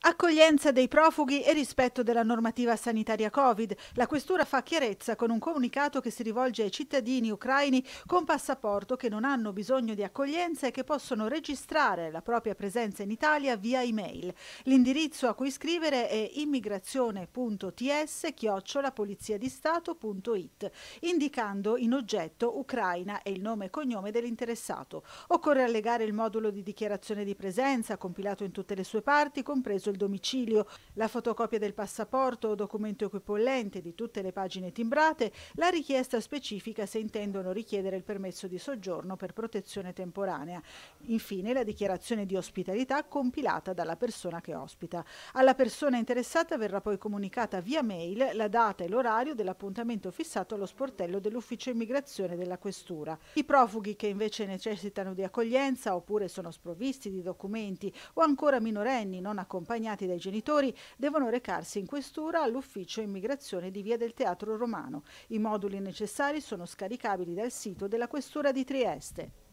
Accoglienza dei profughi e rispetto della normativa sanitaria Covid. La questura fa chiarezza con un comunicato che si rivolge ai cittadini ucraini con passaporto che non hanno bisogno di accoglienza e che possono registrare la propria presenza in Italia via email. L'indirizzo a cui scrivere è immigrazione.ts-poliziadistato.it indicando in oggetto Ucraina e il nome e cognome dell'interessato. Occorre allegare il modulo di dichiarazione di presenza compilato in tutte le sue parti, compreso il il domicilio, la fotocopia del passaporto o documento equipollente di tutte le pagine timbrate, la richiesta specifica se intendono richiedere il permesso di soggiorno per protezione temporanea. Infine la dichiarazione di ospitalità compilata dalla persona che ospita. Alla persona interessata verrà poi comunicata via mail la data e l'orario dell'appuntamento fissato allo sportello dell'ufficio immigrazione della questura. I profughi che invece necessitano di accoglienza oppure sono sprovvisti di documenti o ancora minorenni non accompagnati accompagnati dai genitori, devono recarsi in questura all'ufficio immigrazione di Via del Teatro Romano. I moduli necessari sono scaricabili dal sito della questura di Trieste.